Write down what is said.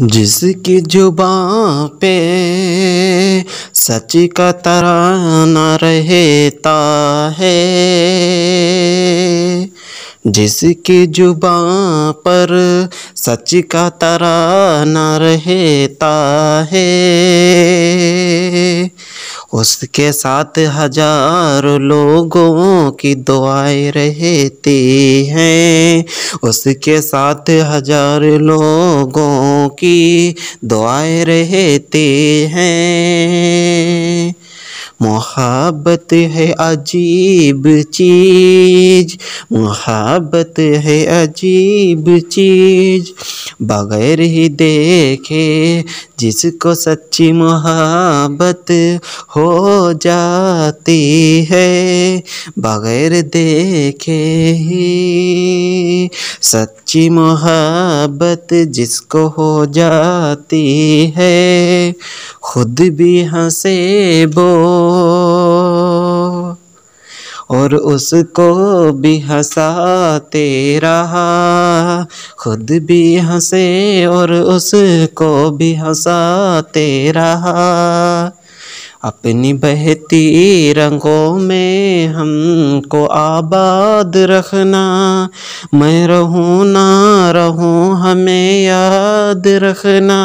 जिसकी जुबा पे सच का तराना रहता है जिसकी जुबा पर सच का तराना रहता है उसके साथ हजार लोगों की दुआएं रहती हैं उसके साथ हजार लोगों की दुआएं रहती हैं मोहब्बत है अजीब चीज मोहब्बत है अजीब चीज बगैर ही देखे जिसको सच्ची मोहब्बत हो जाती है बगैर देखे ही सच्ची मोहब्बत जिसको हो जाती है खुद भी हंसे बो और उसको भी हंसाते रहा खुद भी हंसे और उसको भी हंसाते रहा अपनी बहती रंगों में हमको आबाद रखना मैं रहूँ ना रहूँ हमें याद रखना